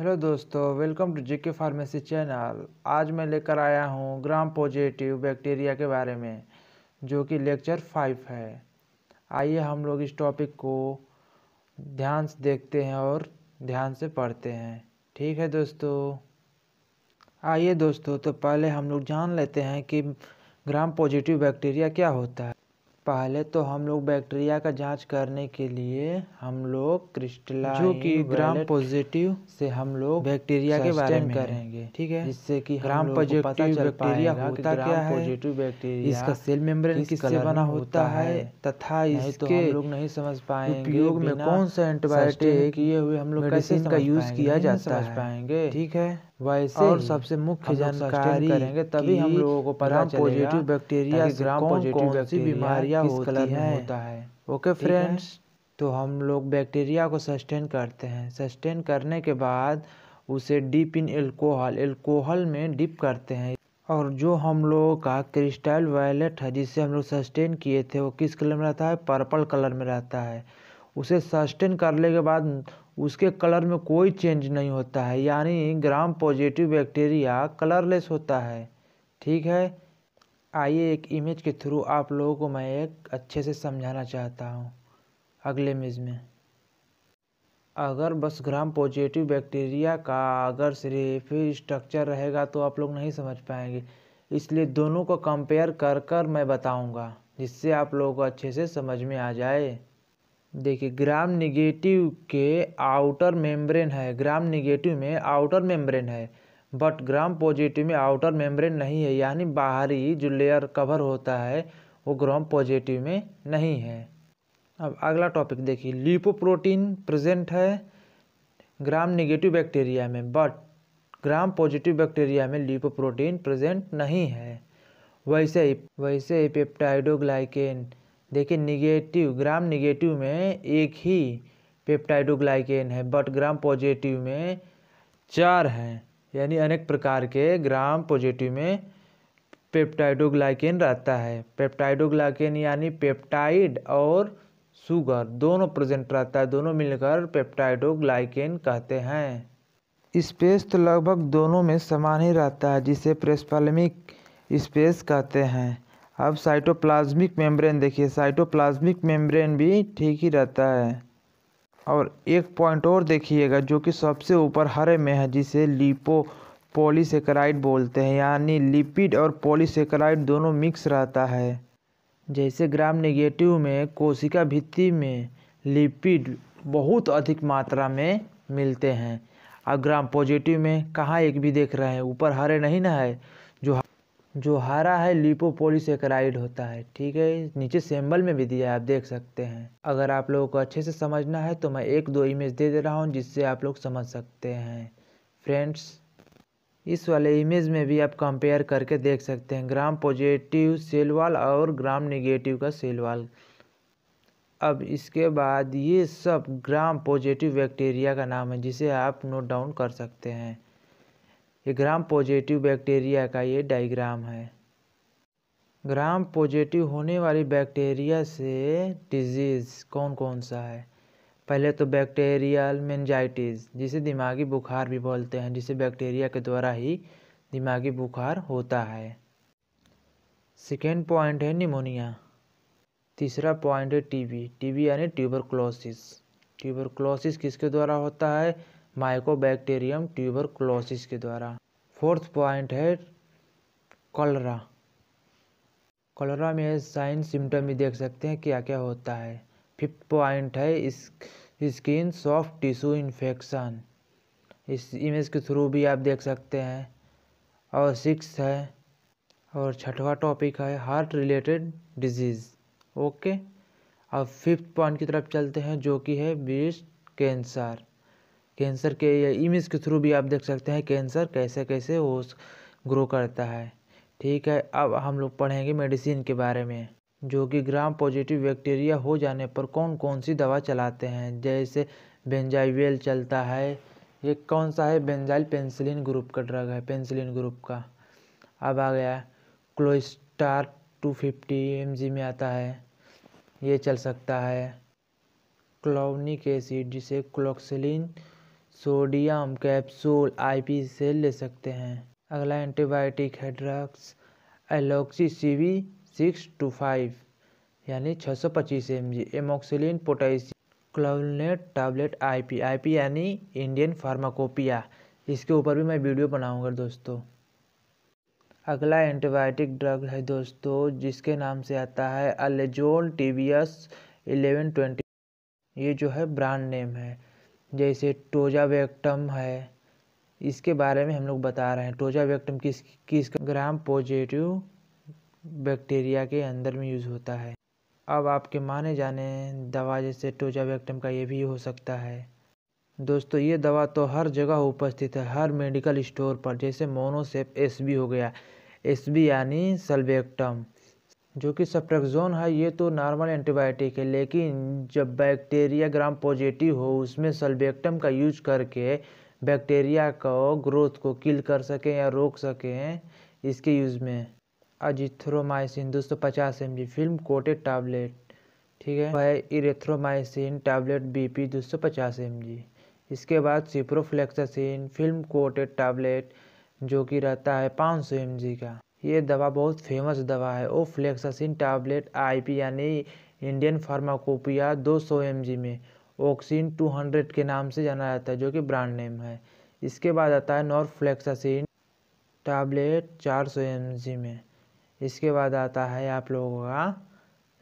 hello दोस्तों welcome to G K pharmacy channel आज मैं लेकर आया हूँ ग्राम पॉजिटिव बैक्टीरिया के बारे में जो कि लेक्चर फाइव है आइए हम लोग इस टॉपिक को ध्यान से देखते हैं और ध्यान से पढ़ते हैं ठीक है दोस्तों आइए दोस्तों तो पहले हम लोग जान लेते हैं कि ग्राम पॉजिटिव बैक्टीरिया क्या होता है पहले तो हम लोग बैक्टीरिया का जांच करने के लिए हम लोग क्रिस्टलाइन जो कि ग्राम पॉजिटिव से हम लोग बैक्टीरिया के बारे में करेंगे ठीक है जिससे कि ग्राम पॉजिटिव बैक्टीरिया होता क्या है पॉजिटिव बैक्टीरिया इसका सेल मेम्ब्रेन किससे बना होता है तथा तो इसके लोग नहीं समझ पाएंगे उपयोग में कौन सा एंटीबायोटिक किए हुए हम लोग कैसे इनका यूज किया जा सकता पाएंगे ठीक है वैसे और सबसे मुख्य जानकारी करेंगे तभी हम लोगों को पता चलेगा पॉजिटिव बैक्टीरिया ग्राम पॉजिटिव ऐसी बीमारियां होती है होता है ओके फ्रेंड्स तो हम लोग बैक्टीरिया को सस्टेन करते हैं सस्टेन करने के बाद उसे डीप इन एल्कोहल एल्कोहल में डिप करते हैं और जो हम लोगों का क्रिस्टल वायलेट है जिसे हम लोग सस्टेन किए थे वो किस कलर में रहता है पर्पल कलर में रहता है उसे सस्टेन करने के बाद उसके कलर में कोई चेंज नहीं होता है यानी ग्राम पॉजिटिव बैक्टीरिया कलरलेस होता है ठीक है आइए एक इमेज के थ्रू आप लोगों को मैं एक अच्छे से समझाना चाहता हूँ अगले इमेज में अगर बस ग्राम पॉजिटिव बैक्टीरिया का अगर सिर्फ स्ट्रक्चर रहेगा तो आप लोग नहीं समझ पाएंगे इसलिए दोनों को कंपेयर कर कर मैं बताऊँगा जिससे आप लोगों को अच्छे से समझ में आ जाए देखिए ग्राम निगेटिव के आउटर मेम्ब्रेन है ग्राम निगेटिव में आउटर मेम्ब्रेन है बट ग्राम पॉजिटिव में आउटर मेम्ब्रेन नहीं है यानी बाहरी जो लेयर कवर होता है वो ग्राम पॉजिटिव में नहीं है अब अगला टॉपिक देखिए लिपोप्रोटीन प्रेजेंट है ग्राम निगेटिव बैक्टीरिया में बट ग्राम पॉजिटिव बैक्टीरिया में लिपोप्रोटीन प्रेजेंट नहीं है वैसे ही वैसे ही पेप्टाइडोग्लाइकेन देखिए निगेटिव ग्राम निगेटिव में एक ही पेप्टाइडोग्लाइकेन है बट ग्राम पॉजिटिव में चार हैं यानी अनेक प्रकार के ग्राम पॉजिटिव में पेप्टाइडोग्लाइकेन रहता है पेप्टाइडोग्लाइकेन यानी पेप्टाइड और शुगर दोनों प्रेजेंट रहता है दोनों मिलकर पेप्टाइडोग्लाइकेन कहते हैं स्पेस तो लगभग दोनों में समान ही रहता है जिसे प्रेस्पालमिक स्पेस कहते हैं अब साइटोप्लाज्मिक मेम्ब्रेन देखिए साइटोप्लाज्मिक मेम्ब्रेन भी ठीक ही रहता है और एक पॉइंट और देखिएगा जो कि सबसे ऊपर हरे में है जिसे लिपो पॉलीसेकेराइड बोलते हैं यानी लिपिड और पॉलीसेकेराइड दोनों मिक्स रहता है जैसे ग्राम नेगेटिव में कोशिका भित्ति में लिपिड बहुत अधिक मात्रा में मिलते हैं और ग्राम पॉजिटिव में कहाँ एक भी देख रहे हैं ऊपर हरे नहीं ना है जो जो हरा है लिपोपोलीसेक्राइड होता है ठीक है नीचे सेम्बल में भी दिया है आप देख सकते हैं अगर आप लोगों को अच्छे से समझना है तो मैं एक दो इमेज दे दे रहा हूँ जिससे आप लोग समझ सकते हैं फ्रेंड्स इस वाले इमेज में भी आप कंपेयर करके देख सकते हैं ग्राम पॉजिटिव सेल वाल और ग्राम निगेटिव का सेल वाल अब इसके बाद ये सब ग्राम पॉजिटिव बैक्टीरिया का नाम है जिसे आप नोट डाउन कर सकते हैं ये ग्राम पॉजिटिव बैक्टीरिया का ये डायग्राम है ग्राम पॉजिटिव होने वाली बैक्टीरिया से डिजीज़ कौन कौन सा है पहले तो बैक्टीरियल मेनजाइटिस जिसे दिमागी बुखार भी बोलते हैं जिसे बैक्टीरिया के द्वारा ही दिमागी बुखार होता है सेकेंड पॉइंट है निमोनिया तीसरा पॉइंट है टीबी टीबी यानी ट्यूबरक्लोसिस ट्यूबरक्लोसिस किसके द्वारा होता है माइकोबैक्टीरियम क्लोसिस के द्वारा फोर्थ पॉइंट है कलरा कलरा में साइन सिम्टम भी देख सकते हैं क्या क्या होता है फिफ्थ पॉइंट है इस स्किन सॉफ्ट टिश्यू इन्फेक्शन इस इमेज के थ्रू भी आप देख सकते हैं और सिक्स है और छठवा टॉपिक है हार्ट रिलेटेड डिजीज़ ओके अब फिफ्थ पॉइंट की तरफ चलते हैं जो कि है ब्रेस्ट कैंसर कैंसर के इमेज के थ्रू भी आप देख सकते हैं कैंसर कैसे कैसे वो ग्रो करता है ठीक है अब हम लोग पढ़ेंगे मेडिसिन के बारे में जो कि ग्राम पॉजिटिव बैक्टीरिया हो जाने पर कौन कौन सी दवा चलाते हैं जैसे बेंजाइवेल चलता है ये कौन सा है बेंजाइल पेंसिलिन ग्रुप का ड्रग है पेंसिलिन ग्रुप का अब आ गया क्लोस्टार टू फिफ्टी एम में आता है ये चल सकता है क्लोनिक एसिड जिसे क्लोक्सिलिन सोडियम कैप्सूल आईपी से ले सकते हैं अगला एंटीबायोटिक है ड्रग्स एलोक्सी C V six two five यानी छः सौ पच्चीस M G amoxicillin potassium clavulanate tablet I P I P यानी इंडियन फार्माकोपिया इसके ऊपर भी मैं वीडियो बनाऊंगा दोस्तों अगला एंटीबायोटिक ड्रग है दोस्तों जिसके नाम से आता है अलेजोन टी वी एस ट्वेंटी ये जो है ब्रांड नेम है जैसे टोजावेक्टम है इसके बारे में हम लोग बता रहे हैं टोजावेक्टम किस किस ग्राम पॉजिटिव बैक्टीरिया के अंदर में यूज़ होता है अब आपके माने जाने दवा जैसे टोजावेक्टम का ये भी हो सकता है दोस्तों ये दवा तो हर जगह उपस्थित है हर मेडिकल स्टोर पर जैसे मोनोसेप एस हो गया एस यानी सलवेक्टम जो कि सप्रेक्जोन है ये तो नॉर्मल एंटीबायोटिक है लेकिन जब बैक्टीरिया ग्राम पॉजिटिव हो उसमें सल्बेक्टम का यूज करके बैक्टीरिया को ग्रोथ को किल कर सकें या रोक सकें इसके यूज़ में अजिथ्रोमाइसिन दो सौ पचास M G film coated tablet ठीक है वह इरेथ्रोमाइसिन टैबलेट पी दो सौ पचास एम जी इसके बाद सिप्रोफ्लेक्सासिन फिल्म कोटेड टैबलेट जो कि रहता है पाँच सौ एम जी का ये दवा बहुत फेमस दवा है ओ फ्लेक्सिन टैबलेट आईपी यानी इंडियन फार्माकोपिया 200 एमजी में ऑक्सीन 200 के नाम से जाना जाता है जो कि ब्रांड नेम है इसके बाद आता है फ्लेक्सिन टैबलेट 400 एमजी में इसके बाद आता है आप लोगों का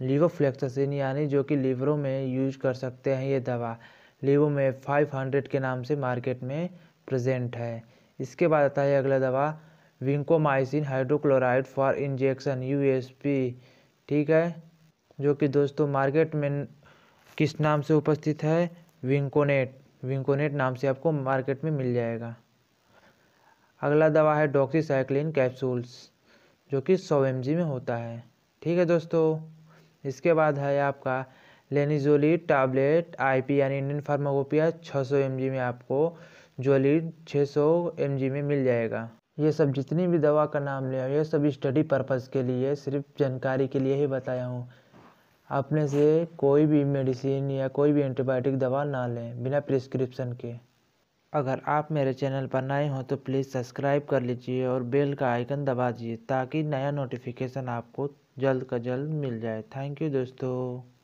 लीवोफ्लेक्सासिन यानी जो कि लीवरों में यूज कर सकते हैं ये दवा लीवो में फाइव के नाम से मार्केट में प्रजेंट है इसके बाद आता है अगला दवा vancomycin hydrochloride for injection U ठीक है जो कि दोस्तों मार्केट में किस नाम से उपस्थित है विंकोनेट विंकोनेट नाम से आपको मार्केट में मिल जाएगा अगला दवा है डॉक्सीसाइक्लिन कैप्सूल्स जो कि सौ एम में होता है ठीक है दोस्तों इसके बाद है आपका लेनिजोलिड टैबलेट आईपी यानी इंडियन फार्माकोपिया 600 एमजी में आपको जोलिड 600 एमजी में मिल जाएगा ये सब जितनी भी दवा का नाम लिया ये सब स्टडी पर्पज़ के लिए सिर्फ जानकारी के लिए ही बताया हूँ अपने से कोई भी मेडिसिन या कोई भी एंटीबायोटिक दवा ना लें बिना प्रिस्क्रिप्शन के अगर आप मेरे चैनल पर नए हो तो प्लीज़ सब्सक्राइब कर लीजिए और बेल का आइकन दबा दीजिए ताकि नया नोटिफिकेशन आपको जल्द का जल्द मिल जाए थैंक यू दोस्तों